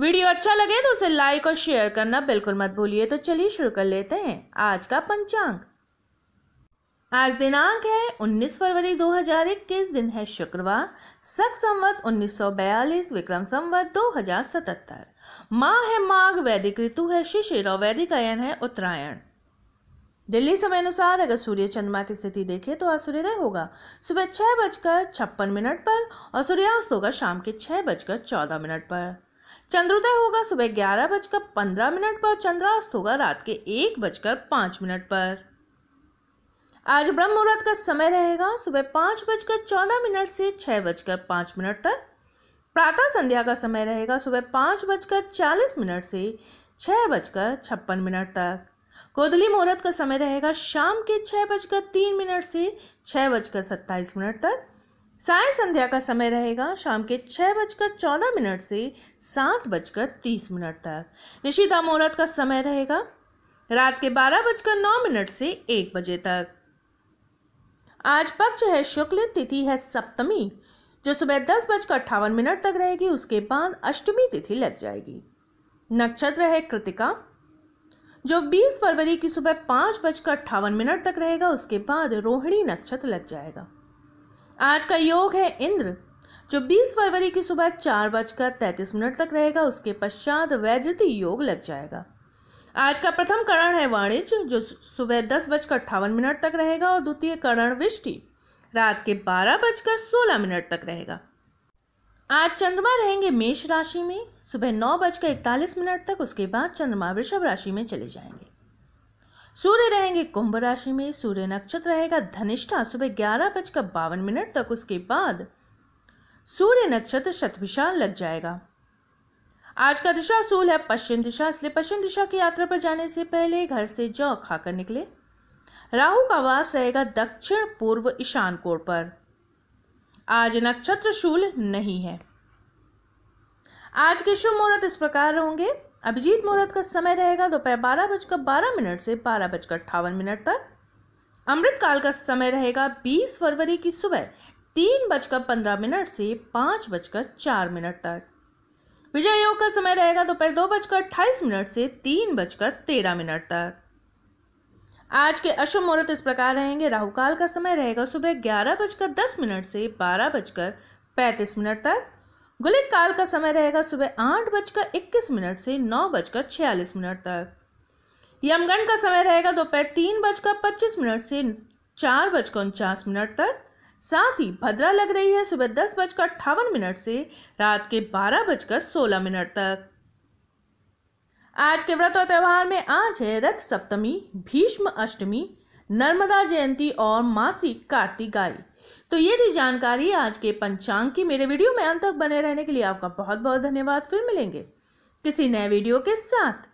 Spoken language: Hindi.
वीडियो अच्छा लगे तो उसे लाइक और शेयर करना बिल्कुल मत भूलिए तो चलिए शुरू कर लेते हैं आज का पंचांग आज दिनांक है 19 फरवरी 2021 दिन है शुक्रवार सख संवत 1942 विक्रम संवत 2077 माह है माघ वैदिक ऋतु है शिशिर और वैदिक अयन है उत्तरायण दिल्ली समय अनुसार अगर सूर्य चंद्रमा की स्थिति देखें तो आज सूर्योदय होगा सुबह छह बजकर छप्पन मिनट पर और सूर्यास्त होगा शाम के छह बजकर चौदह मिनट पर चंद्रोदय होगा सुबह ग्यारह बजकर पंद्रह मिनट पर चंद्रास्त होगा रात के एक बजकर पांच मिनट पर आज ब्रह्म मुहूर्त का समय रहेगा सुबह पांच बजकर चौदह मिनट से छह बजकर पांच मिनट तक प्रातः संध्या का समय रहेगा सुबह पांच बजकर चालीस मिनट से छह बजकर छप्पन मिनट तक कोदली मुहूर्त का समय रहेगा शाम के छह बजकर तीन मिनट से छह बजकर सत्ताईस मिनट तक साय संध्या का समय रहेगा शाम के छः बजकर चौदह मिनट से सात बजकर तीस मिनट तक निशिता मुहूर्त का समय रहेगा रात के बारह बजकर नौ मिनट से एक बजे तक आज पक्ष है शुक्ल तिथि है सप्तमी जो सुबह दस बजकर अट्ठावन मिनट तक रहेगी उसके बाद अष्टमी तिथि लग जाएगी नक्षत्र है कृतिका जो 20 फरवरी की सुबह पाँच बजकर अट्ठावन मिनट तक रहेगा उसके बाद रोहिणी नक्षत्र लग जाएगा आज का योग है इंद्र जो 20 फरवरी की सुबह चार बजकर तैंतीस मिनट तक रहेगा उसके पश्चात वैद्युति योग लग जाएगा आज का प्रथम करण है वाणिज्य जो सुबह दस बजकर अट्ठावन मिनट तक रहेगा और द्वितीय करण विष्टि रात के बारह बजकर सोलह मिनट तक रहेगा आज चंद्रमा रहेंगे मेष राशि में सुबह नौ बजकर इकतालीस मिनट तक उसके बाद चंद्रमा वृषभ राशि में चले जाएंगे सूर्य रहेंगे कुंभ राशि में सूर्य नक्षत्र रहेगा धनिष्ठा सुबह ग्यारह बजकर बावन मिनट तक उसके बाद सूर्य नक्षत्र शतभिशा लग जाएगा आज का दिशा सूल है पश्चिम दिशा इसलिए पश्चिम दिशा की यात्रा पर जाने से पहले घर से जौ खाकर निकले राहु का वास रहेगा दक्षिण पूर्व ईशान कोण पर आज नक्षत्र शूल नहीं है आज के शुभ मुहूर्त इस प्रकार होंगे अभिजीत मुहूर्त का समय रहेगा दोपहर बारह बजकर बारह मिनट से बारह बजकर अट्ठावन मिनट तक अमृत काल का समय रहेगा बीस फरवरी की सुबह तीन बजकर पंद्रह मिनट से पाँच बजकर चार मिनट तक विजय योग का समय रहेगा दोपहर दो बजकर अट्ठाईस मिनट से तीन बजकर तेरह मिनट तक आज के अशुभ मुहूर्त इस प्रकार रहेंगे राहु काल का समय रहेगा सुबह ग्यारह बजकर दस मिनट से बारह बजकर पैंतीस मिनट तक गुलिक काल का समय रहेगा सुबह आठ बजकर इक्कीस मिनट से नौ बजकर छियालीस मिनट तक यमगण का समय रहेगा दोपहर तीन बजकर पच्चीस मिनट से चार बजकर उनचास मिनट तक साथ ही भद्रा लग रही है सुबह दस बजकर अट्ठावन मिनट से रात के बारह बजकर सोलह मिनट तक आज के व्रत और त्यौहार में आज है रथ सप्तमी भीष्म अष्टमी नर्मदा जयंती और मासिक कार्तिकाई तो ये थी जानकारी आज के पंचांग की मेरे वीडियो में अंत तक बने रहने के लिए आपका बहुत बहुत धन्यवाद फिर मिलेंगे किसी नए वीडियो के साथ